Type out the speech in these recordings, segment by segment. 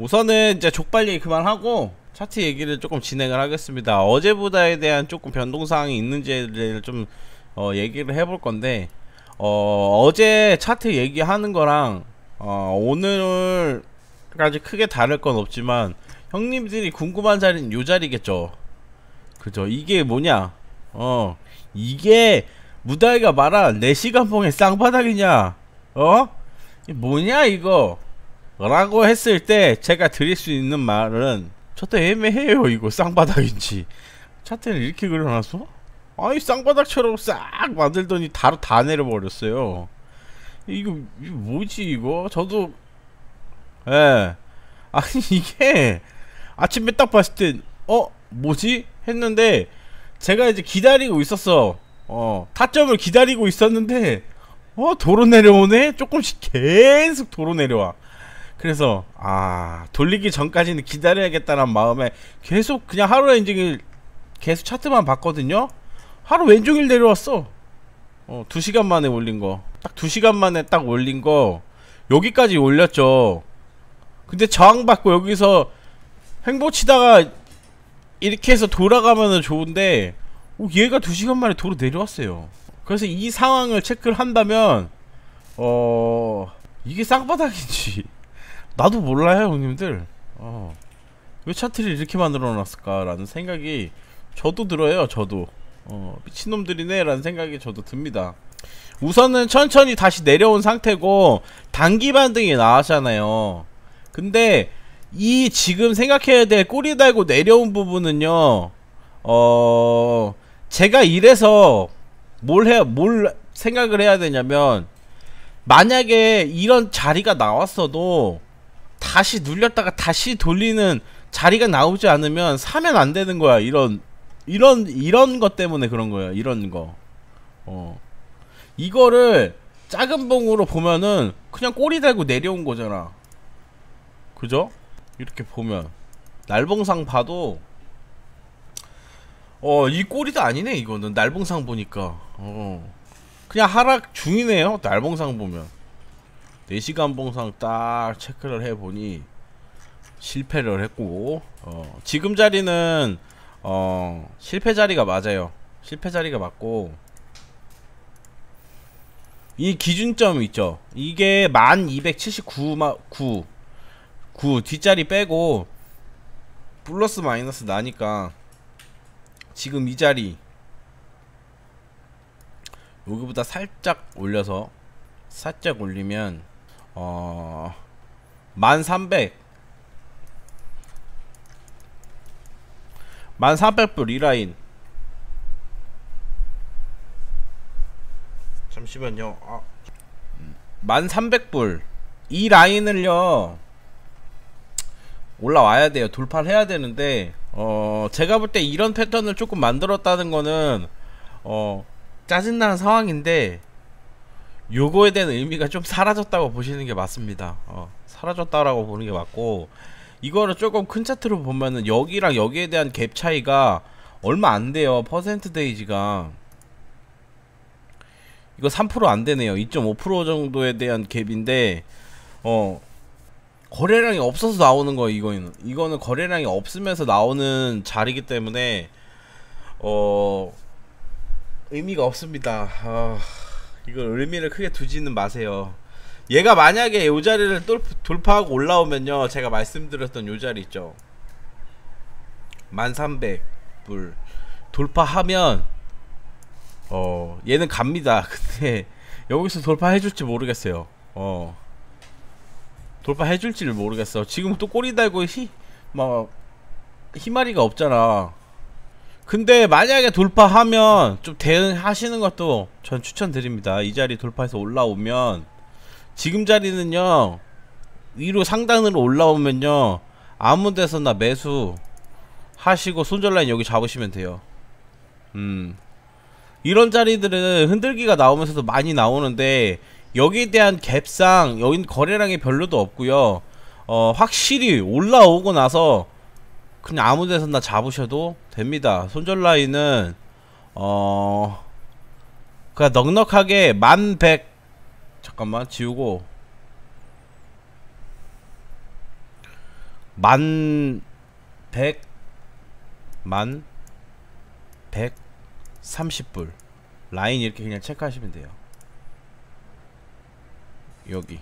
우선은 이제 족발 얘기 그만하고 차트 얘기를 조금 진행을 하겠습니다. 어제보다에 대한 조금 변동사항이 있는지를 좀 어, 얘기를 해볼 건데 어, 어제 차트 얘기하는 거랑 어, 오늘까지 크게 다를 건 없지만 형님들이 궁금한 자리는 요 자리겠죠. 그죠? 이게 뭐냐? 어 이게 무다이가 말한 4시간봉의 쌍바닥이냐? 어? 뭐냐 이거? 라고 했을 때 제가 드릴 수 있는 말은 저도 애매해요 이거 쌍바닥인지 차트는 이렇게 그려놨어? 아니 쌍바닥처럼 싹 만들더니 다, 로다 내려버렸어요 이거, 이거 뭐지 이거? 저도 예 아니 이게 아침에 딱 봤을 땐 어? 뭐지? 했는데 제가 이제 기다리고 있었어 어 타점을 기다리고 있었는데 어 도로 내려오네? 조금씩 계속 도로 내려와 그래서 아 돌리기 전까지는 기다려야겠다는 마음에 계속 그냥 하루 엔종일 그 계속 차트만 봤거든요 하루 왼종일 내려왔어 어 2시간 만에 올린 거 딱 2시간 만에 딱 올린 거 여기까지 올렸죠 근데 저항받고 여기서 행보치다가 이렇게 해서 돌아가면 좋은데 오, 얘가 2시간 만에 도로 내려왔어요 그래서 이 상황을 체크를 한다면 어... 이게 쌍바닥인지 나도 몰라요 형님들 어. 왜 차트를 이렇게 만들어놨을까 라는 생각이 저도 들어요 저도 어, 미친놈들이네 라는 생각이 저도 듭니다 우선은 천천히 다시 내려온 상태고 단기 반등이 나왔잖아요 근데 이 지금 생각해야 될 꼬리 달고 내려온 부분은요 어 제가 이래서 뭘 해야 뭘 생각을 해야 되냐면 만약에 이런 자리가 나왔어도 다시 눌렸다가 다시 돌리는 자리가 나오지 않으면 사면 안 되는 거야. 이런 이런 이런 것 때문에 그런 거야. 이런 거. 어. 이거를 작은 봉으로 보면은 그냥 꼬리 달고 내려온 거잖아. 그죠? 이렇게 보면 날봉상 봐도 어, 이 꼬리도 아니네 이거는 날봉상 보니까. 어. 그냥 하락 중이네요. 날봉상 보면. 4시간 봉상 딱 체크를 해보니 실패를 했고 어, 지금 자리는 어, 실패 자리가 맞아요 실패 자리가 맞고 이 기준점 있죠 이게 1 2 7 9 9, 9 뒷자리 빼고 플러스 마이너스 나니까 지금 이 자리 여기보다 살짝 올려서 살짝 올리면 어... 1300 1300불 리라인 잠시만요 아. 1300불 이 라인을요 올라와야 돼요 돌파를 해야 되는데 어 제가 볼 때 이런 패턴을 조금 만들었다는 거는 어 짜증나는 상황인데 요거에 대한 의미가 좀 사라졌다고 보시는 게 맞습니다. 어, 사라졌다라고 보는 게 맞고 이거를 조금 큰 차트로 보면은 여기랑 여기에 대한 갭 차이가 얼마 안 돼요. 퍼센트 데이지가 이거 3%안 되네요. 2.5% 정도에 대한 갭인데 어 거래량이 없어서 나오는 거예요. 이거는 이거는 거래량이 없으면서 나오는 자리이기 때문에 어 의미가 없습니다. 어... 이걸 의미를 크게 두지는 마세요. 얘가 만약에 요 자리를 돌파하고 올라오면요. 제가 말씀드렸던 요 자리 있죠. 1300불. 돌파하면 어, 얘는 갑니다. 근데 여기서 돌파해 줄지 모르겠어요. 어. 돌파해 줄지를 모르겠어. 지금 또 꼬리 달고 히막 히마리가 없잖아. 근데 만약에 돌파하면 좀 대응하시는 것도 전 추천드립니다 이 자리 돌파해서 올라오면 지금 자리는요 위로 상단으로 올라오면요 아무데서나 매수 하시고 손절라인 여기 잡으시면 돼요 음 이런 자리들은 흔들기가 나오면서도 많이 나오는데 여기에 대한 갭상 여긴 거래량이 별로도 없고요 어 확실히 올라오고 나서 그냥 아무 데서나 잡으셔도 됩니다 손절 라인은 어... 그냥 그러니까 넉넉하게 만100 잠깐만 지우고 만 100, 만 130불 라인 이렇게 그냥 체크하시면 돼요 여기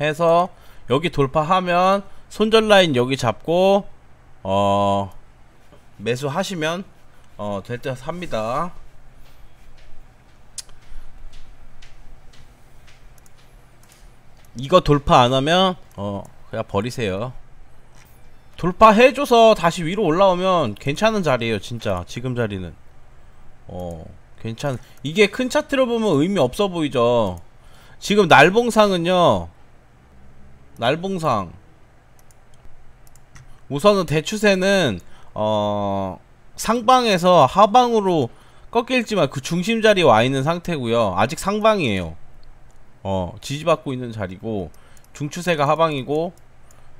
해서 여기 돌파하면 손절 라인 여기 잡고 어 매수하시면 어될듯 합니다 이거 돌파 안하면 어 그냥 버리세요 돌파해줘서 다시 위로 올라오면 괜찮은 자리에요 진짜 지금 자리는 어 괜찮 은 이게 큰 차트로 보면 의미 없어 보이죠 지금 날봉상은요 날봉상 우선은 대추새는어 상방에서 하방으로 꺾일지만 그 중심 자리에 와 있는 상태고요. 아직 상방이에요. 어 지지받고 있는 자리고 중추새가 하방이고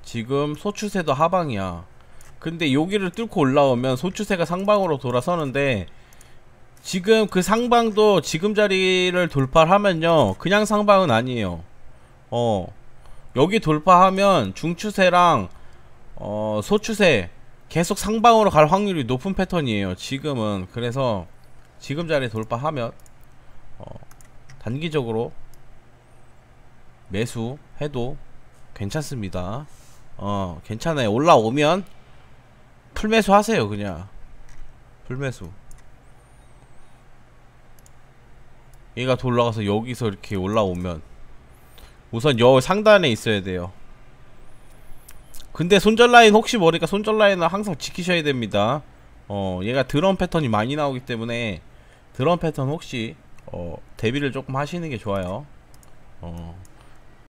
지금 소추새도 하방이야. 근데 여기를 뚫고 올라오면 소추새가 상방으로 돌아서는데 지금 그 상방도 지금 자리를 돌파하면요 그냥 상방은 아니에요 어 여기 돌파하면 중추새랑 어, 소추세 계속 상방으로 갈 확률이 높은 패턴이에요 지금은 그래서 지금 자리 에 돌파하면 어, 단기적으로 매수해도 괜찮습니다 어 괜찮아요 올라오면 풀매수 하세요 그냥 풀매수 얘가 돌아가서 여기서 이렇게 올라오면 우선 여 상단에 있어야 돼요 근데 손절 라인 혹시 모르니까 손절 라인은 항상 지키셔야 됩니다 어 얘가 드럼 패턴이 많이 나오기 때문에 드럼 패턴 혹시 어 대비를 조금 하시는 게 좋아요 어